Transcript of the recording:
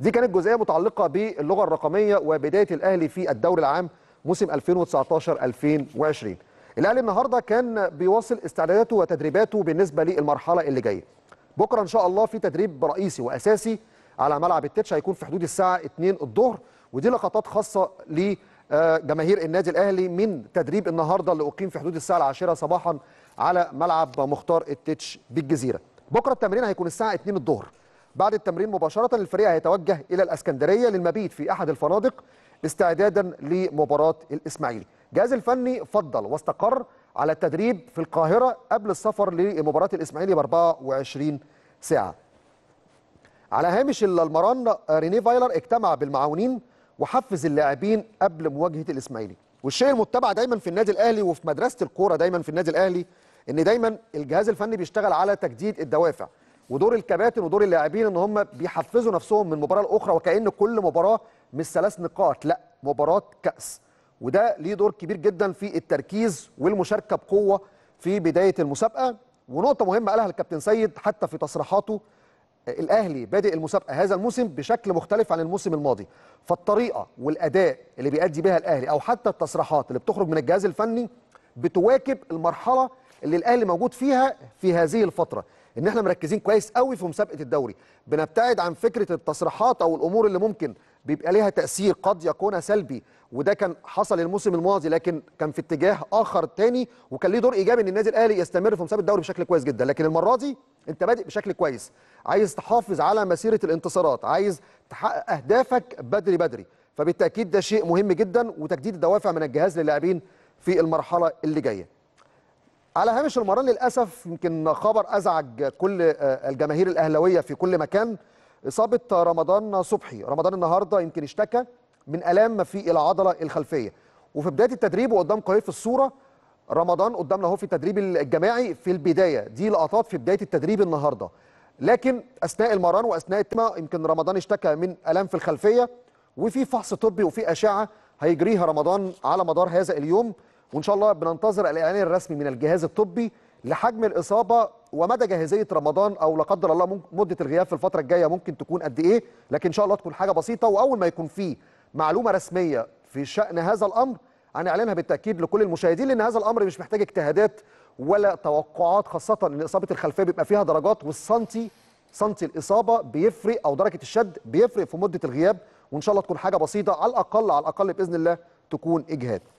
دي كانت جزئيه متعلقه باللغه الرقميه وبدايه الاهلي في الدوري العام موسم 2019 2020 الاهلي النهارده كان بيواصل استعداداته وتدريباته بالنسبه للمرحله اللي جايه بكره ان شاء الله في تدريب رئيسي واساسي على ملعب التتش هيكون في حدود الساعه 2 الظهر ودي لقطات خاصه لجماهير النادي الاهلي من تدريب النهارده اللي اقيم في حدود الساعه العاشرة صباحا على ملعب مختار التتش بالجزيره بكره التمرين هيكون الساعه 2 الظهر بعد التمرين مباشرة الفريق هيتوجه إلى الأسكندرية للمبيت في أحد الفنادق استعدادا لمباراة الإسماعيلي الجهاز الفني فضل واستقر على التدريب في القاهرة قبل السفر لمباراة الإسماعيلي ب 24 ساعة على هامش المران رينيه فايلر اجتمع بالمعاونين وحفز اللاعبين قبل مواجهة الإسماعيلي والشيء المتبع دايما في النادي الأهلي وفي مدرسة الكورة دايما في النادي الأهلي ان دايما الجهاز الفني بيشتغل على تجديد الدوافع ودور الكباتن ودور اللاعبين ان هم بيحفزوا نفسهم من مباراه لاخرى وكان كل مباراه مش ثلاث نقاط لا مباراه كاس وده ليه دور كبير جدا في التركيز والمشاركه بقوه في بدايه المسابقه ونقطه مهمه قالها الكابتن سيد حتى في تصريحاته الاهلي بادئ المسابقه هذا الموسم بشكل مختلف عن الموسم الماضي فالطريقه والاداء اللي بيأدي بها الاهلي او حتى التصريحات اللي بتخرج من الجهاز الفني بتواكب المرحله اللي الاهلي موجود فيها في هذه الفتره ان احنا مركزين كويس قوي في مسابقه الدوري بنبتعد عن فكره التصريحات او الامور اللي ممكن بيبقى ليها تاثير قد يكون سلبي وده كان حصل الموسم الماضي لكن كان في اتجاه اخر تاني وكان ليه دور ايجابي ان النادي الاهلي يستمر في مسابقه الدوري بشكل كويس جدا لكن المره دي انت بادئ بشكل كويس عايز تحافظ على مسيره الانتصارات عايز تحقق اهدافك بدري بدري فبالتاكيد ده شيء مهم جدا وتجديد الدوافع من الجهاز للاعبين في المرحله اللي جايه على هامش المران للاسف يمكن خبر ازعج كل آه، الجماهير الاهلاويه في كل مكان اصابه رمضان صبحي رمضان النهارده يمكن اشتكى من الام في العضله الخلفيه وفي بدايه التدريب وقدام قريب في الصوره رمضان قدامنا اهو في التدريب الجماعي في البدايه دي لقطات في بدايه التدريب النهارده لكن اثناء المران واثناء التما يمكن رمضان اشتكى من الام في الخلفيه وفي فحص طبي وفي اشعه هيجريها رمضان على مدار هذا اليوم وان شاء الله بننتظر الاعلان الرسمي من الجهاز الطبي لحجم الاصابه ومدى جاهزيه رمضان او لا قدر الله مده الغياب في الفتره الجايه ممكن تكون قد ايه لكن ان شاء الله تكون حاجه بسيطه واول ما يكون في معلومه رسميه في شان هذا الامر هنعلنها بالتاكيد لكل المشاهدين لان هذا الامر مش محتاج اجتهادات ولا توقعات خاصه ان اصابه الخلفيه بيبقى فيها درجات والسنتي سنتي الاصابه بيفرق او درجه الشد بيفرق في مده الغياب وان شاء الله تكون حاجه بسيطه على الاقل على الاقل باذن الله تكون اجهاد